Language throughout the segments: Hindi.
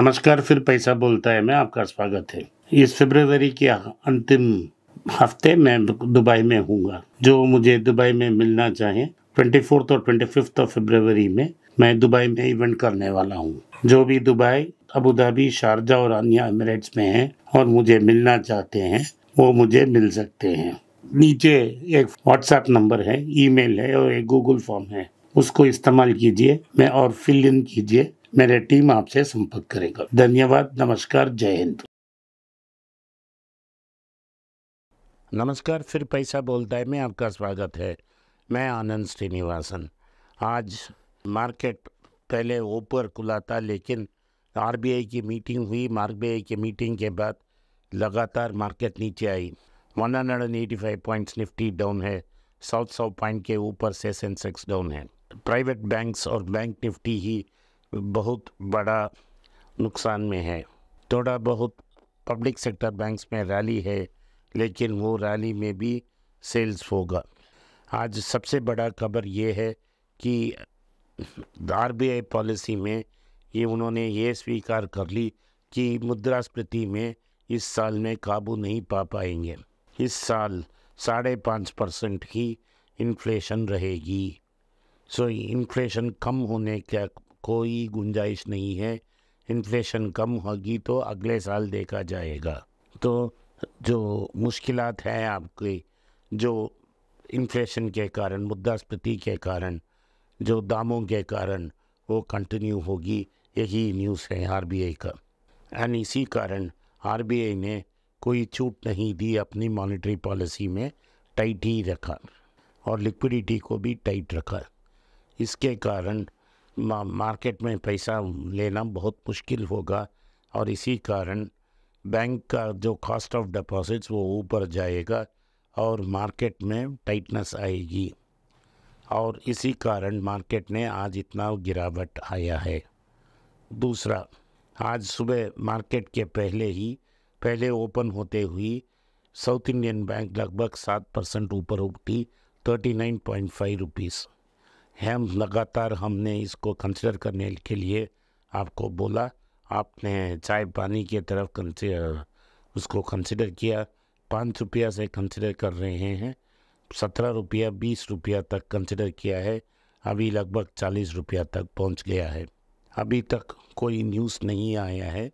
नमस्कार फिर पैसा बोलता है मैं आपका स्वागत है इस फरवरी के अंतिम हफ्ते में दुबई में हूँगा जो मुझे दुबई में मिलना चाहे ट्वेंटी फोर्थ और ट्वेंटी फिफ्थ ऑफ फरवरी में मैं दुबई में इवेंट करने वाला हूँ जो भी दुबई अबू धाबी शारजा और अन्य एमिरेट्स में हैं और मुझे मिलना चाहते हैं वो मुझे मिल सकते हैं नीचे एक व्हाट्सएप नंबर है ईमेल है और एक गूगल फॉर्म है उसको इस्तेमाल कीजिए मैं और फिल इन कीजिए मेरे टीम आपसे संपर्क करेगा धन्यवाद नमस्कार जय हिंद नमस्कार फिर पैसा बोलता है मैं आपका स्वागत है मैं आनंद श्रीनिवासन आज मार्केट पहले ऊपर खुला था लेकिन आरबीआई की मीटिंग हुई आरबीआई की मीटिंग के बाद लगातार मार्केट नीचे आई one hundred and eighty five points Nifty down है साउथ सौ पॉइंट के ऊपर से सेंसेक्स डाउन है प्राइवेट बैंक्स और बैंक निफ्टी ही बहुत बड़ा नुकसान में है थोड़ा बहुत पब्लिक सेक्टर बैंक्स में रैली है लेकिन वो रैली में भी सेल्स होगा आज सबसे बड़ा खबर ये है कि आर पॉलिसी में ये उन्होंने ये स्वीकार कर ली कि मुद्रास्फीति में इस साल में काबू नहीं पा पाएंगे इस साल साढ़े पाँच परसेंट ही इन्फ्लेशन रहेगी सो इन्फ्लेशन कम होने का कोई गुंजाइश नहीं है इन्फ्लेशन कम होगी तो अगले साल देखा जाएगा तो जो मुश्किल हैं आपकी जो इन्फ्लेशन के कारण मुद्रास्फीति के कारण जो दामों के कारण वो कंटिन्यू होगी यही न्यूज़ है आर का एंड इसी कारण आर ने कोई छूट नहीं दी अपनी मॉनेटरी पॉलिसी में टाइट ही रखा और लिक्विडिटी को भी टाइट रखा इसके कारण मार्केट में पैसा लेना बहुत मुश्किल होगा और इसी कारण बैंक का जो कॉस्ट ऑफ डिपॉजिट्स वो ऊपर जाएगा और मार्केट में टाइटनेस आएगी और इसी कारण मार्केट ने आज इतना गिरावट आया है दूसरा आज सुबह मार्केट के पहले ही पहले ओपन होते हुई साउथ इंडियन बैंक लगभग सात परसेंट ऊपर उठी thirty nine point five rupees हम लगातार हमने इसको कंसिडर करने के लिए आपको बोला आपने चाय पानी की तरफ उसको कंसिडर किया पाँच रुपया से कंसिडर कर रहे हैं सत्रह रुपया बीस रुपया तक कंसिडर किया है अभी लगभग चालीस रुपया तक पहुंच गया है अभी तक कोई न्यूज़ नहीं आया है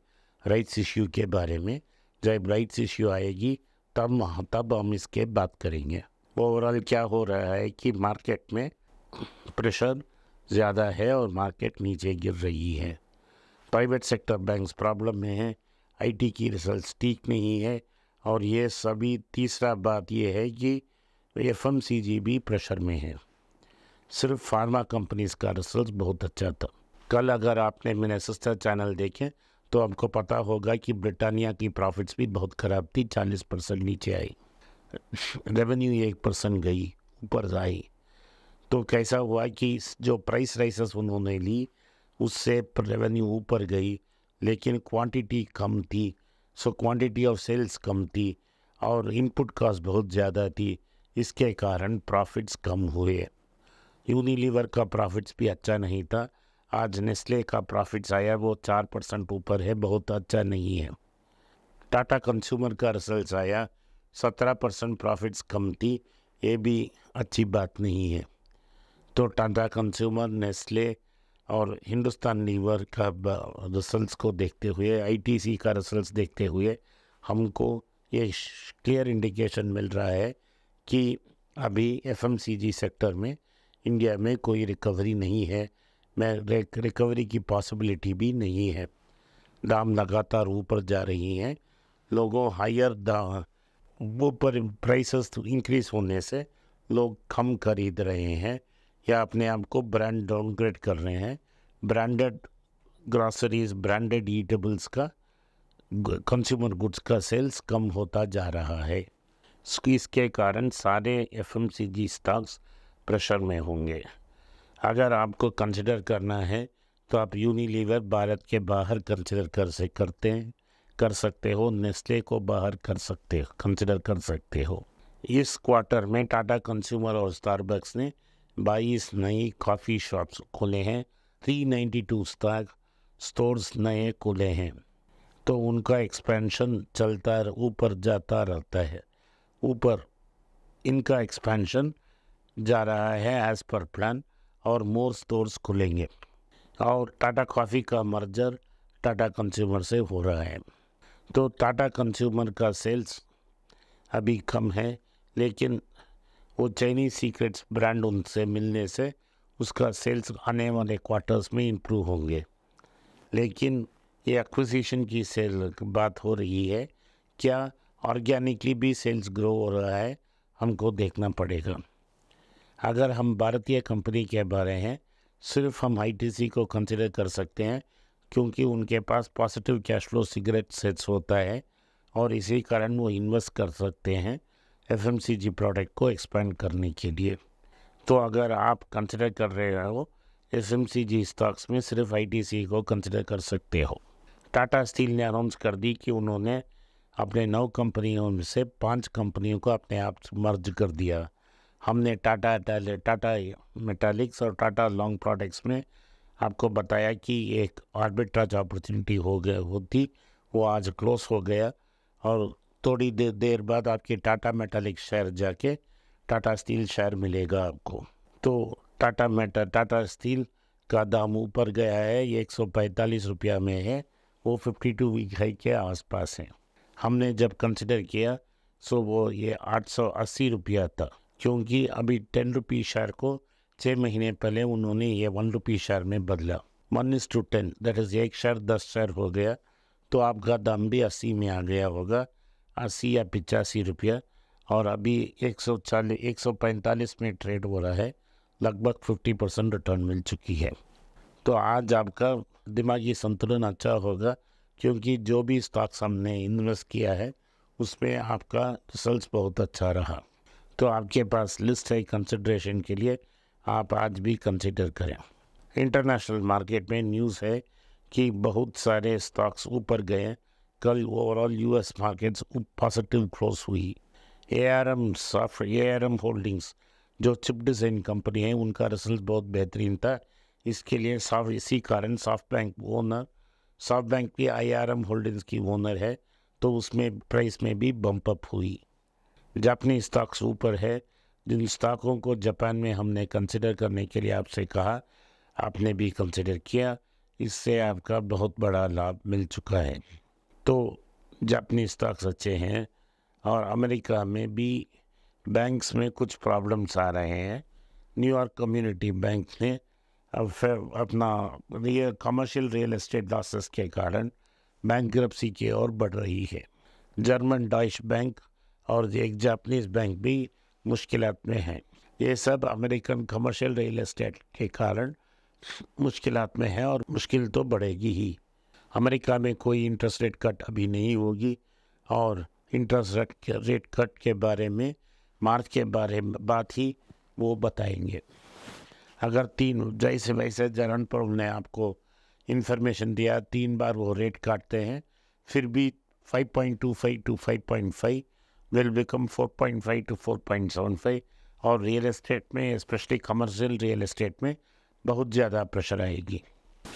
राइट्स इश्यू के बारे में जब राइट्स इश्यू आएगी तब तब हम इसके बात करेंगे ओवरऑल क्या हो रहा है कि मार्केट में प्रेशर ज़्यादा है और मार्केट नीचे गिर रही है प्राइवेट सेक्टर बैंक्स प्रॉब्लम में हैं आईटी की रिजल्ट ठीक नहीं है और ये सभी तीसरा बात ये है कि एफ एम सी जी भी प्रेशर में है सिर्फ फार्मा कंपनीज का रिजल्ट बहुत अच्छा था कल अगर आपने मेरे सस्ता चैनल देखें तो आपको पता होगा कि ब्रिटानिया की प्रॉफिट्स भी बहुत ख़राब थी चालीस परसेंट नीचे आई रेवेन्यू एक परसेंट गई ऊपर आई तो कैसा हुआ कि जो प्राइस राइसेस उन्होंने ली उससे रेवेन्यू ऊपर गई लेकिन क्वांटिटी कम थी सो क्वांटिटी ऑफ सेल्स कम थी और इनपुट कॉस्ट बहुत ज़्यादा थी इसके कारण प्रॉफिट्स कम हुए यूनिलीवर का प्रॉफिट्स भी अच्छा नहीं था आज नेस्ले का प्रॉफिट्स आया वो चार परसेंट ऊपर है बहुत अच्छा नहीं है टाटा कंज्यूमर का रिजल्ट आया सत्रह परसेंट प्रॉफिट्स कम थी ये भी अच्छी बात नहीं है तो टाटा कंज्यूमर नेस्ले और हिंदुस्तान लीवर का रिजल्ट को देखते हुए आईटीसी का रिजल्ट देखते हुए हमको ये क्लियर इंडिकेशन मिल रहा है कि अभी एफएमसीजी सेक्टर में इंडिया में कोई रिकवरी नहीं है मैं रिकवरी की पॉसिबिलिटी भी नहीं है दाम लगातार ऊपर जा रही हैं लोगों हायर दाम ऊपर प्राइसेस इंक्रीज होने से लोग कम खरीद रहे हैं या अपने आप को ब्रांड डाउनग्रेड कर रहे हैं ब्रांडेड ग्रॉसरीज ब्रांडेड ईटेबल्स का कंज्यूमर गुड्स का सेल्स कम होता जा रहा है इसके कारण सारे जी स्टॉक्स प्रेशर में होंगे अगर आपको कंसिडर करना है तो आप यूनिलीवर भारत के बाहर कंसिडर कर से करते हैं कर सकते हो नेस्ले को बाहर कर सकते हो कंसिडर कर सकते हो इस क्वार्टर में टाटा कंज्यूमर और स्टारबक्स ने बाईस नए कॉफ़ी शॉप्स खोले हैं 392 स्टार स्टोर्स नए खुले हैं तो उनका एक्सपेंशन चलता ऊपर जाता रहता है ऊपर इनका एक्सपेंशन जा रहा है एज़ पर प्लान और मोर स्टोर्स खुलेंगे और टाटा कॉफ़ी का मर्जर टाटा कंज्यूमर से हो रहा है तो टाटा कंज्यूमर का सेल्स अभी कम है लेकिन वो चाइनीज सीक्रेट्स ब्रांड उनसे मिलने से उसका सेल्स आने वाले क्वार्टर्स में इम्प्रूव होंगे लेकिन ये एक्विजिशन की सेल बात हो रही है क्या ऑर्गेनिकली भी सेल्स ग्रो हो रहा है हमको देखना पड़ेगा अगर हम भारतीय कंपनी के बारे हैं सिर्फ हम आई को कंसिडर कर सकते हैं क्योंकि उनके पास positive cash flow cigarette sets होता है और इसी कारण वो इन्वेस्ट कर सकते हैं एफएमसीजी प्रोडक्ट को एक्सपेंड करने के लिए तो अगर आप कंसिडर कर रहे हो एफएमसीजी स्टॉक्स में सिर्फ आईटीसी को कंसिडर कर सकते हो टाटा स्टील ने अनाउंस कर दी कि उन्होंने अपने नौ कंपनियों में से पांच कंपनियों को अपने आप मर्ज कर दिया हमने टाटा टाटा मेटालिक्स और टाटा लॉन्ग प्रोडक्ट्स में आपको बताया कि एक आर्बिट्राज अपॉर्चुनिटी हो गया होती वो आज क्लोज हो गया और थोड़ी देर देर बाद आपके टाटा मेटालिक शहर जाके टाटा स्टील शहर मिलेगा आपको तो टाटा मेटा टाटा स्टील का दाम ऊपर गया है ये एक सौ पैंतालीस रुपया में है वो फिफ्टी टू वीक हाई के आसपास है हमने जब कंसिडर किया सो वो ये आठ सौ अस्सी रुपया था क्योंकि अभी टेन रुपी शेयर को छः महीने पहले उन्होंने ये वन रुपी शेयर में बदला one is to ten that is एक शेयर दस शेयर हो गया तो आपका दाम भी अस्सी में आ गया होगा अस्सी या पिचासी रुपया और अभी एक सौ चालीस एक सौ पैंतालीस में ट्रेड हो रहा है लगभग फिफ्टी परसेंट रिटर्न मिल चुकी है तो आज आपका दिमागी संतुलन अच्छा होगा क्योंकि जो भी स्टॉक्स हमने इन्वेस्ट किया है उसमें आपका रिजल्ट बहुत अच्छा रहा तो आपके पास लिस्ट है कंसिड्रेशन के लिए आप आज भी कंसिडर करें इंटरनेशनल मार्केट में न्यूज़ है कि बहुत सारे स्टॉक्स ऊपर गए कल overall US markets positive close हुई A R M soft A R M holdings जो चिप डिज़ाइन कंपनी है उनका रिजल्ट बहुत बेहतरीन था इसके लिए सॉफ्ट इसी कारण SoftBank owner SoftBank भी आई आर एम होल्डिंग्स की ओनर है तो उसमें प्राइस में भी बम्प अप हुई जापनी स्टॉक्स ऊपर है जिन स्टॉकों को जापान में हमने कंसिडर करने के लिए आपसे कहा आपने भी कंसिडर किया इससे आपका बहुत बड़ा लाभ मिल चुका है तो जापनी स्टॉक्स अच्छे हैं और अमेरिका में भी बैंक्स में कुछ प्रॉब्लम्स आ रहे हैं न्यूयॉर्क कम्युनिटी बैंक ने अब अपना real commercial real estate losses के कारण बैंक की ओर बढ़ रही है जर्मन डॉइश बैंक और एक जापनीज बैंक भी मुश्किल में हैं ये सब अमेरिकन कमर्शियल रियल एस्टेट के कारण मुश्किल में है और मुश्किल तो बढ़ेगी ही अमेरिका में कोई इंटरेस्ट रेट कट अभी नहीं होगी और इंटरेस्ट रेट रेट कट के बारे में मार्च के बारे में बात ही वो बताएंगे अगर तीन जैसे वैसे जरन पर उन्होंने आपको इन्फॉर्मेशन दिया तीन बार वो रेट काटते हैं फिर भी 5.25 to 5.5 will become five to four point seven five और रियल इस्टेट में स्पेशली कमर्शियल रियल इस्टेट में बहुत ज़्यादा प्रेशर आएगी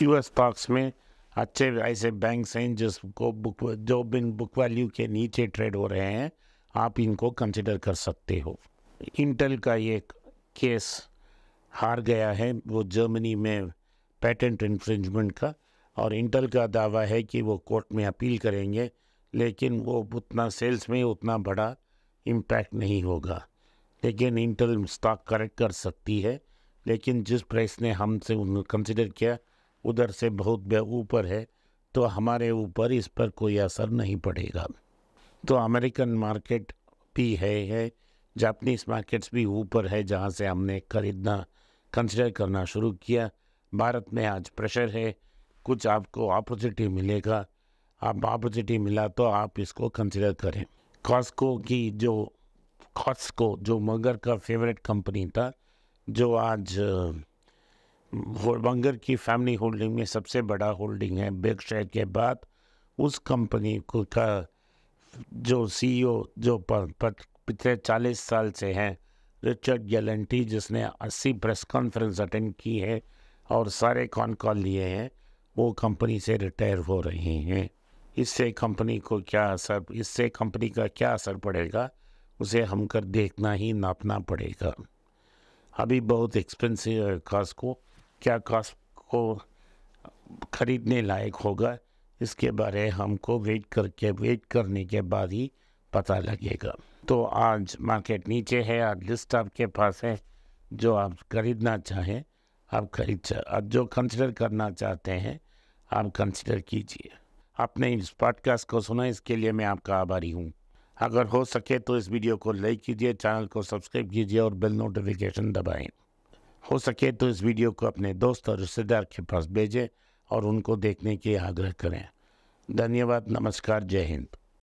यूएस स्टॉक्स में अच्छे ऐसे बैंक्स हैं जिसको बुक जो बिन बुक वैल्यू के नीचे ट्रेड हो रहे हैं आप इनको कंसिडर कर सकते हो इंटेल का ये केस हार गया है वो जर्मनी में पेटेंट इन्फ्रिंजमेंट का और इंटेल का दावा है कि वो कोर्ट में अपील करेंगे लेकिन वो उतना सेल्स में उतना बड़ा इम्पैक्ट नहीं होगा लेकिन इंटेल स्टॉक करेक्ट कर सकती है लेकिन जिस प्राइस ने हमसे उन कंसिडर किया उधर से बहुत ऊपर है तो हमारे ऊपर इस पर कोई असर नहीं पड़ेगा तो अमेरिकन मार्केट भी है है जापनीज़ मार्केट्स भी ऊपर है जहाँ से हमने ख़रीदना कंसिडर करना शुरू किया भारत में आज प्रेशर है कुछ आपको अपॉर्चुनिटी मिलेगा आप अपॉर्चुनिटी मिला तो आप इसको कंसिडर करें कॉस्को की जो कॉस्को जो मगर का फेवरेट कंपनी था जो आज बंगर की फैमिली होल्डिंग में सबसे बड़ा होल्डिंग है बिग शेयर के बाद उस कंपनी को का जो सीईओ e जो पिछले चालीस साल से हैं रिचर्ड गैलेंटी जिसने अस्सी प्रेस कॉन्फ्रेंस अटेंड की है और सारे कॉन कॉल लिए हैं वो कंपनी से रिटायर हो रहे हैं इससे कंपनी को क्या असर इससे कंपनी का क्या असर पड़ेगा उसे हम कर देखना ही नापना पड़ेगा अभी बहुत एक्सपेंसिव है खास को क्या कॉस्ट को ख़रीदने लायक होगा इसके बारे हमको वेट करके वेट करने के बाद ही पता लगेगा तो आज मार्केट नीचे है आज लिस्ट आपके पास है जो आप खरीदना चाहें आप खरीद आप जो कंसिडर करना चाहते हैं आप कंसिडर कीजिए आपने इस पॉडकास्ट को सुना इसके लिए मैं आपका आभारी हूँ अगर हो सके तो इस वीडियो को लाइक कीजिए चैनल को सब्सक्राइब कीजिए और बेल नोटिफिकेशन दबाएँ हो सके तो इस वीडियो को अपने दोस्त और रिश्तेदार के पास भेजें और उनको देखने के आग्रह करें धन्यवाद नमस्कार जय हिंद